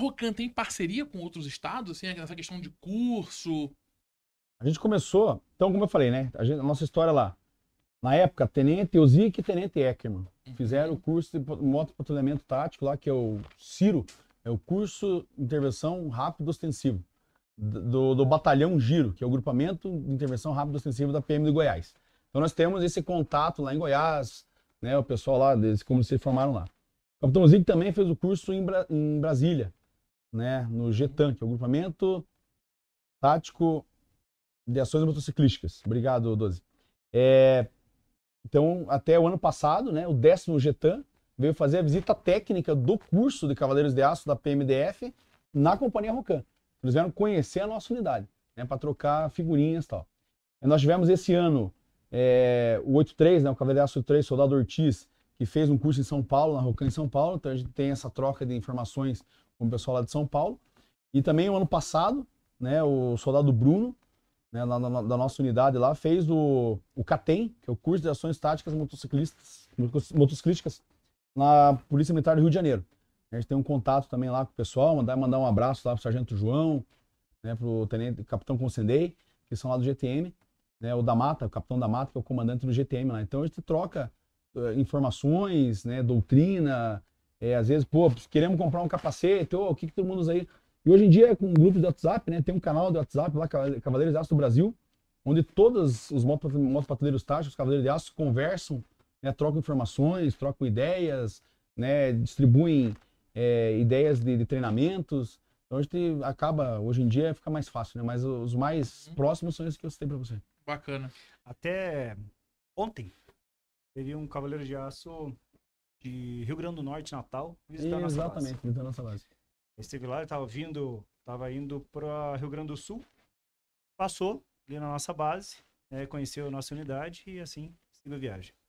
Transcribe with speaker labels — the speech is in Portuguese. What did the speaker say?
Speaker 1: Rocan tem parceria com outros estados, assim, nessa questão de curso? A gente começou, então, como eu falei, né? A, gente, a nossa história é lá. Na época, Tenente Ozic e Tenente Eckerman uhum. fizeram o curso de patrulhamento tático lá, que é o Ciro, é o curso de intervenção rápido ostensivo do, do Batalhão Giro, que é o grupamento de intervenção rápido ostensivo da PM de Goiás. Então nós temos esse contato lá em Goiás, né, o pessoal lá, deles, como se formaram lá. O Capitão Zic também fez o curso em, Bra em Brasília, né, no GTAN, que é o Grupamento Tático de Ações Motociclísticas. Obrigado, Doze. É, então, até o ano passado, né, o décimo GTAN veio fazer a visita técnica do curso de Cavaleiros de Aço da PMDF na Companhia Rocan. Eles vieram conhecer a nossa unidade, né, para trocar figurinhas e tal. nós tivemos esse ano é, o 83, né, o Cavaleiro de Aço 3, Soldado Ortiz, que fez um curso em São Paulo, na Rocan em São Paulo, então a gente tem essa troca de informações com o pessoal lá de São Paulo. E também o ano passado, né, o soldado Bruno, né, na, na, da nossa unidade lá, fez o, o CATEM, que é o curso de ações táticas motociclistas, motociclísticas na Polícia Militar do Rio de Janeiro. A gente tem um contato também lá com o pessoal, mandar, mandar um abraço lá pro Sargento João, né, pro Tenente Capitão Concendei, que são lá do GTM, né, o da Mata, o Capitão da Mata, que é o comandante do GTM lá. Então a gente troca eh, informações, né, doutrina. É, às vezes, pô, queremos comprar um capacete, ou o que, que todo mundo usa aí? E hoje em dia, com um grupo do WhatsApp, né, tem um canal do WhatsApp lá, Cavaleiros de Aço do Brasil, onde todos os motopatrulheiros táticos, Cavaleiros de Aço, conversam, né, trocam informações, trocam ideias, né, distribuem é, ideias de, de, treinamentos. Então, a gente acaba, hoje em dia, fica mais fácil, né? Mas os mais uhum. próximos são esses que eu citei para você.
Speaker 2: Bacana. Até ontem, seria um Cavaleiro de Aço de Rio Grande do Norte, Natal, visitar Exatamente, nossa base.
Speaker 1: Exatamente, nossa base.
Speaker 2: Esteve lá, estava vindo, estava indo para Rio Grande do Sul, passou ali na nossa base, né, conheceu a nossa unidade e assim seguiu a viagem.